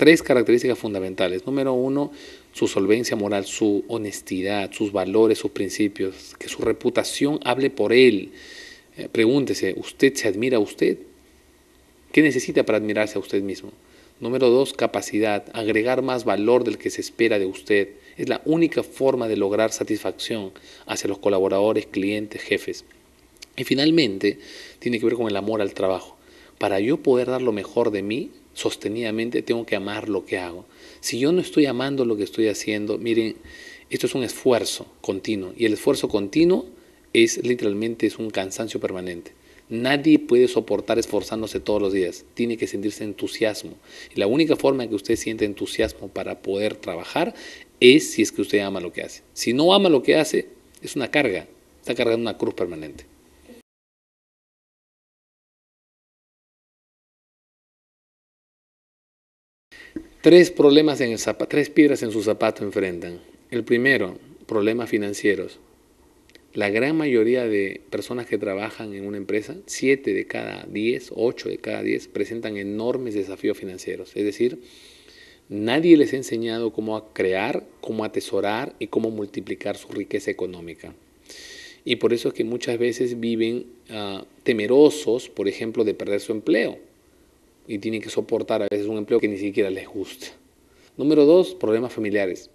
Tres características fundamentales. Número uno, su solvencia moral, su honestidad, sus valores, sus principios, que su reputación hable por él. Eh, pregúntese, ¿usted se admira a usted? ¿Qué necesita para admirarse a usted mismo? Número dos, capacidad, agregar más valor del que se espera de usted. Es la única forma de lograr satisfacción hacia los colaboradores, clientes, jefes. Y finalmente, tiene que ver con el amor al trabajo. Para yo poder dar lo mejor de mí, sostenidamente, tengo que amar lo que hago. Si yo no estoy amando lo que estoy haciendo, miren, esto es un esfuerzo continuo y el esfuerzo continuo es literalmente es un cansancio permanente. Nadie puede soportar esforzándose todos los días. Tiene que sentirse entusiasmo. Y la única forma en que usted siente entusiasmo para poder trabajar es si es que usted ama lo que hace. Si no ama lo que hace, es una carga. Está cargando una cruz permanente. Tres problemas en el tres piedras en su zapato enfrentan. El primero, problemas financieros. La gran mayoría de personas que trabajan en una empresa, 7 de cada 10, 8 de cada 10, presentan enormes desafíos financieros. Es decir, nadie les ha enseñado cómo crear, cómo atesorar y cómo multiplicar su riqueza económica. Y por eso es que muchas veces viven ah, temerosos, por ejemplo, de perder su empleo y tienen que soportar a veces un empleo que ni siquiera les gusta. Número dos, problemas familiares.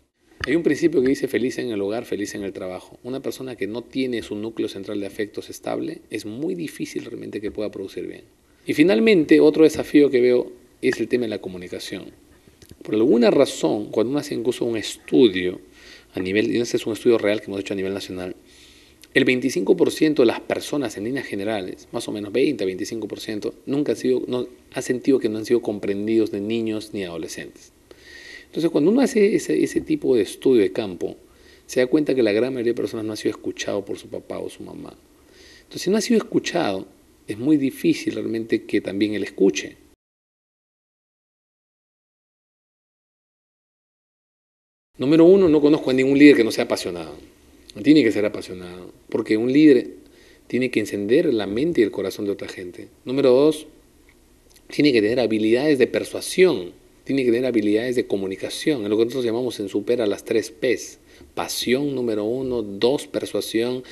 Hay un principio que dice feliz en el hogar, feliz en el trabajo. Una persona que no tiene su núcleo central de afectos estable es muy difícil realmente que pueda producir bien. Y finalmente, otro desafío que veo es el tema de la comunicación. Por alguna razón, cuando uno hace incluso un estudio a nivel, y ese es un estudio real que hemos hecho a nivel nacional, el 25% de las personas en líneas generales, más o menos 20-25%, nunca ha, sido, sentido que no han sido comprendidos de niños ni adolescentes. Entonces, cuando uno hace ese, ese tipo de estudio de campo, se da cuenta que la gran mayoría de personas no ha sido escuchado por su papá o su mamá. Entonces, si no ha sido escuchado, es muy difícil realmente que también él escuche. Número uno, no conozco a ningún líder que no sea apasionado tiene que ser apasionado, porque un líder tiene que encender la mente y el corazón de otra gente. Número dos, tiene que tener habilidades de persuasión, tiene que tener habilidades de comunicación, en lo que nosotros llamamos en Supera las tres P's. Pasión número uno, dos, persuasión.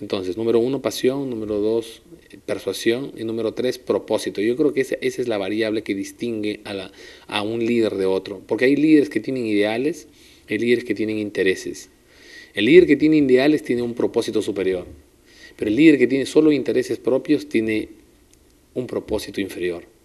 Entonces, número uno, pasión, número dos, persuasión y número tres, propósito. Yo creo que esa, es la variable que distingue a, a un líder de otro, porque hay líderes que tienen ideales, hay líderes que tienen intereses. El líder que tiene ideales tiene un propósito superior, pero el líder que tiene solo intereses propios tiene un propósito inferior.